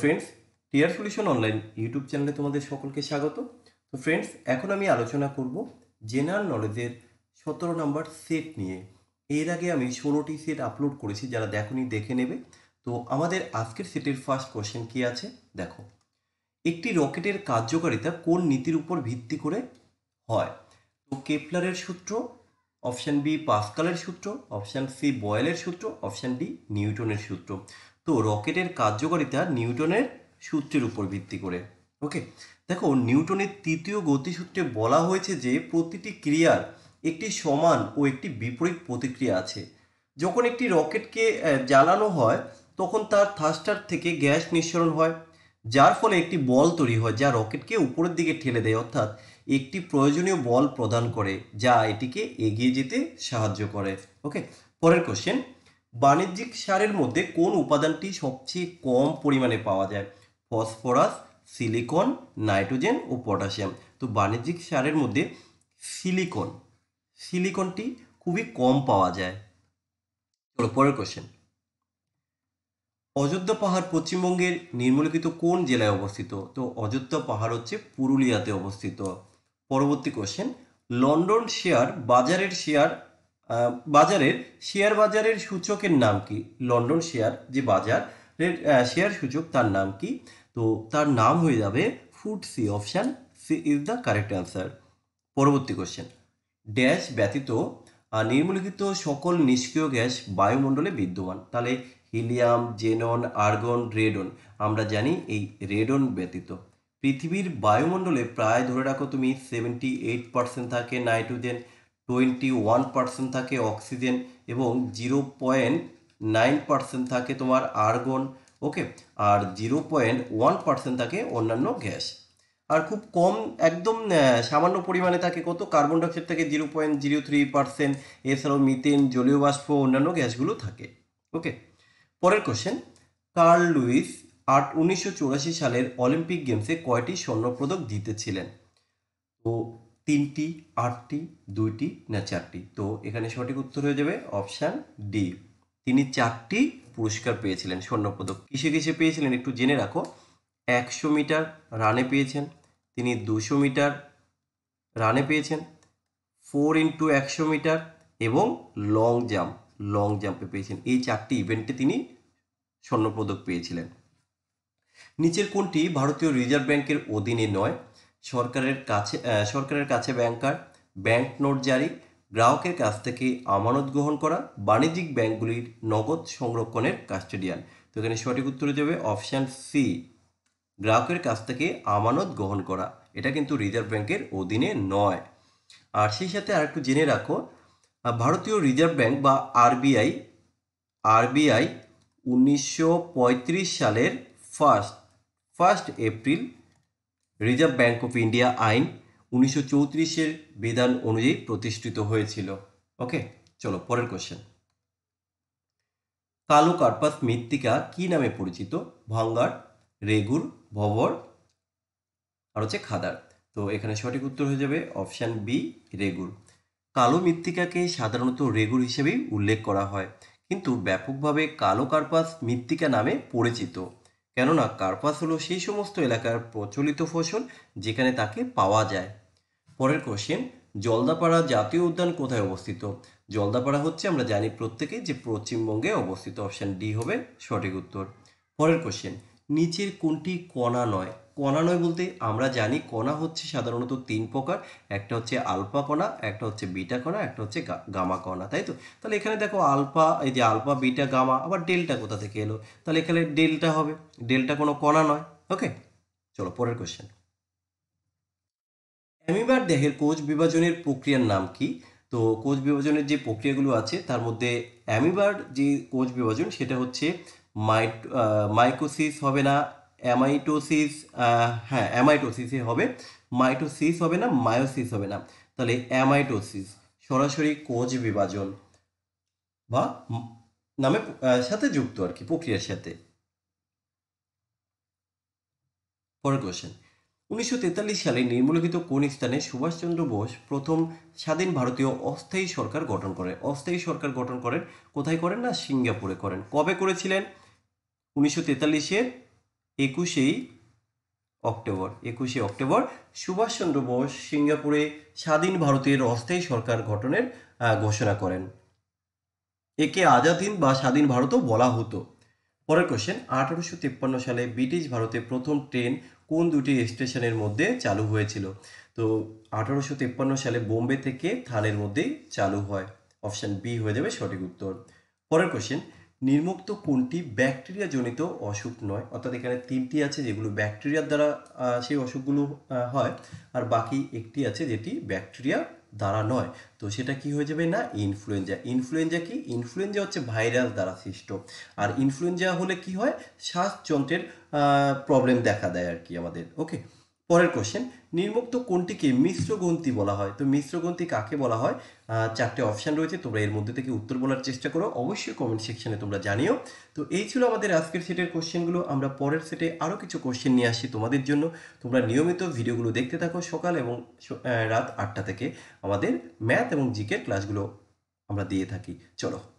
friends টিয়ার solution online YouTube চ্যানেলে তোমাদের সকলকে স্বাগত তো ফ্রেন্ডস এখন আমি আলোচনা করব জেনারেল নলেজের সতেরো নম্বর সেট নিয়ে এর আগে আমি ষোলোটি সেট আপলোড করেছি যারা দেখনি দেখে নেবে তো আমাদের আজকের সেটের ফার্স্ট কোয়েশ্চেন কী আছে দেখো একটি রকেটের কার্যকারিতা কোন নীতির উপর ভিত্তি করে হয় তো কেপলারের সূত্র অপশান বি পাস্কালের সূত্র অপশান সি বয়েলের সূত্র অপশান ডি নিউটনের সূত্র তো রকেটের কার্যকারিতা নিউটনের সূত্রের উপর ভিত্তি করে ওকে দেখো নিউটনের তৃতীয় গতিসূত্রে বলা হয়েছে যে প্রতিটি ক্রিয়ার একটি সমান ও একটি বিপরীত প্রতিক্রিয়া আছে যখন একটি রকেটকে জ্বালানো হয় তখন তার থাস্টার থেকে গ্যাস নিঃসরণ হয় যার ফলে একটি বল তৈরি হয় যা রকেটকে উপরের দিকে ঠেলে দেয় অর্থাৎ একটি প্রয়োজনীয় বল প্রদান করে যা এটিকে এগিয়ে যেতে সাহায্য করে ওকে পরের কোশ্চেন বাণিজ্যিক সারের মধ্যে কোন উপাদানটি সবচেয়ে কম পরিমাণে পাওয়া যায় ফসফরাস সিলিকন নাইট্রোজেন ও পটাশিয়াম তো বাণিজ্যিক সারের মধ্যে সিলিকন সিলিকনটি খুবই কম পাওয়া যায় চলো পরের কোশ্চেন অযোধ্যা পাহাড় পশ্চিমবঙ্গের নির্মলিখিত কোন জেলায় অবস্থিত তো অযোধ্যা পাহাড় হচ্ছে পুরুলিয়াতে অবস্থিত পরবর্তী কোশ্চেন লন্ডন শেয়ার বাজারের শেয়ার বাজারের শেয়ার বাজারের সূচকের নাম কি লন্ডন শেয়ার যে বাজারের শেয়ার সূচক তার নাম কি তো তার নাম হয়ে যাবে food C option C is the correct answer পরবর্তী কোশ্চেন ড্যাশ ব্যতীত নির্মূলিত সকল নিষ্ক্রিয় গ্যাস বায়ুমণ্ডলে বিদ্যমান তাহলে হিলিয়াম জেনন আর্গন রেডন আমরা জানি এই রেডন ব্যতীত পৃথিবীর বায়ুমণ্ডলে প্রায় ধরে রাখো তুমি সেভেন্টি এইট পার্সেন্ট থাকে নাইট্রোজেন টোয়েন্টি ওয়ান পার্সেন্ট থাকে অক্সিজেন এবং জিরো পয়েন্ট নাইন পার্সেন্ট থাকে তোমার আর্গন ওকে আর জিরো পয়েন্ট ওয়ান পার্সেন্ট থাকে অন্যান্য গ্যাস আর খুব কম একদম সামান্য পরিমাণে থাকে কত কার্বন ডাইঅক্সাইড থাকে zero point zero three percent এছাড়াও মিথেন জলীয় বাষ্প অন্যান্য গ্যাসগুলো থাকে ওকে পরের কোশ্চেন কার্ল লুইস আট উনিশশো সালের অলিম্পিক গেমসে কয়টি স্বর্ণপদক জিতেছিলেন তো তিনটি আটটি দুইটি না চারটি তো এখানে সঠিক উত্তর হয়ে যাবে অপশান ডি তিনি চারটি পুরস্কার পেয়েছিলেন স্বর্ণপদক কিসে কিসে পেয়েছিলেন একটু জেনে রাখো একশো মিটার রানে পেয়েছেন তিনি দুশো মিটার রানে পেয়েছেন ফোর ইন্টু একশো মিটার এবং লং জাম্প লং জাম্পে পেয়েছেন এই চারটি ইভেন্টে তিনি স্বর্ণপদক পেয়েছিলেন নিচের কোনটি ভারতীয় রিজার্ভ ব্যাংকের অধীনে নয় সরকারের কাছে সরকারের কাছে ব্যাংকার ব্যাংক নোট জারি গ্রাহকের কাছ থেকে আমানত গ্রহণ করা বাণিজ্যিক ব্যাংকগুলির নগদ সংরক্ষণের কাস্টেডিয়ান তো এখানে সঠিক উত্তর যাবে অপশান সি গ্রাহকের কাছ থেকে আমানত গ্রহণ করা এটা কিন্তু রিজার্ভ ব্যাংকের অধীনে নয় আর সেই সাথে আরেকটু জেনে রাখো ভারতীয় রিজার্ভ ব্যাংক বা আরবিআই আরবিআই উনিশশো সালের first first April reserve bank of India আইন উনিশশো চৌত্রিশের বিধান অনুযায়ী প্রতিষ্ঠিত হয়েছিল ওকে চলো পরের কোশ্চেন কালো কার্পাস মৃত্তিকা কি নামে পরিচিত ভাঙ্গার রেগুর ভবর আর হচ্ছে খাদার তো এখানে সঠিক উত্তর হয়ে যাবে অপশান বি রেগুর কালো মৃত্তিকাকে সাধারণত রেগুর হিসেবেই উল্লেখ করা হয় কিন্তু ব্যাপকভাবে কালো কার্পাস মৃত্তিকা নামে পরিচিত কেননা কার্পাস হলো সেই সমস্ত এলাকার প্রচলিত ফসল যেখানে তাকে পাওয়া যায় পরের কোশ্চেন জলদাপাড়া জাতীয় উদ্যান কোথায় অবস্থিত জলদাপাড়া হচ্ছে আমরা জানি প্রত্যেকে যে পশ্চিমবঙ্গে অবস্থিত অপশান ডি হবে সঠিক উত্তর পরের কোশ্চেন নিচের কোনটি কণা নয় কণা নয় বলতে আমরা জানি কণা হচ্ছে সাধারণত তিন প্রকার একটা হচ্ছে আলফা কণা একটা হচ্ছে বিটা কণা একটা হচ্ছে গামা কণা তাই তো তাহলে এখানে দেখো আলফা এই যে আলফা বিটা গামা আবার ডেল্টা কোথা থেকে এলো তাহলে এখানে ডেল্টা হবে ডেল্টা কোনো কণা নয় ওকে চলো পরের কোশ্চেন অ্যামিবার দেহের কোষ বিভাজনের প্রক্রিয়ার নাম কি তো কোষ বিভাজনের যে প্রক্রিয়াগুলো আছে তার মধ্যে অ্যামিবার যে কোষ বিভাজন সেটা হচ্ছে মাইট মাইকোসিস হবে না অ্যামাইটোসিস হ্যাঁ অ্যামাইটোসিসই হবে মাইটোসিস হবে না মায়োসিস হবে না তাহলে অ্যামাইটোসিস সরাসরি কোচ বিভাজন বা নামে সাথে যুক্ত আর কি প্রক্রিয়ার সাথে পরের কোশ্চেন উনিশশো তেতাল্লিশ সালে নির্মলিখিত কোন স্থানে সুভাষচন্দ্র বোস প্রথম স্বাধীন ভারতীয় অস্থায়ী সরকার গঠন করেন অস্থায়ী সরকার গঠন করেন কোথায় করেন না সিঙ্গাপুরে করেন কবে করেছিলেন উনিশশো তেতাল্লিশের একুশেই অক্টোবর একুশে অক্টোবর সুভাষচন্দ্র বোস সিঙ্গাপুরে স্বাধীন ভারতের অস্থায়ী সরকার গঠনের ঘোষণা করেন একে আজাদিন বা স্বাধীন ভারতও বলা হতো পরের কোশ্চেন আঠারোশো তেপ্পান্ন সালে ব্রিটিশ ভারতে প্রথম ট্রেন কোন দুটি স্টেশনের মধ্যে চালু হয়েছিল তো আঠারোশো তেপ্পান্ন সালে বোম্বে থেকে থানের মধ্যেই চালু হয় অপশান বি হয়ে যাবে সঠিক উত্তর পরের কোশ্চেন নির্মুক্ত কোনটি ব্যাকটেরিয়াজনিত অসুখ নয় অর্থাৎ এখানে তিনটি আছে যেগুলো ব্যাকটেরিয়ার দ্বারা সেই অসুখগুলো হয় আর বাকি একটি আছে যেটি ব্যাকটেরিয়া দ্বারা নয় তো সেটা কি হয়ে যাবে না ইনফ্লুয়েঞ্জা ইনফ্লুয়েঞ্জা কি ইনফ্লুয়েঞ্জা হচ্ছে ভাইরাস দ্বারা সৃষ্ট আর ইনফ্লুয়েঞ্জা হলে কি হয় শ্বাসযন্ত্রের প্রবলেম দেখা দেয় আর কি আমাদের ওকে পরের কোশ্চেন নির্মুক্ত কোনটিকে মিশ্র গ্রন্থি বলা হয় তো মিশ্র গ্রন্থি কাকে বলা হয় চারটে অপশান রয়েছে তোমরা এর মধ্যে থেকে উত্তর বলার চেষ্টা করো অবশ্যই কমেন্ট সেকশনে তোমরা জানিও তো এই ছিল আমাদের আজকের সেটের কোশ্চেনগুলো আমরা পরের সেটে আরও কিছু কোশ্চেন নিয়ে আসি তোমাদের জন্য তোমরা নিয়মিত ভিডিওগুলো দেখতে থাকো সকাল এবং রাত আটটা থেকে আমাদের ম্যাথ এবং জিকের ক্লাসগুলো আমরা দিয়ে থাকি চলো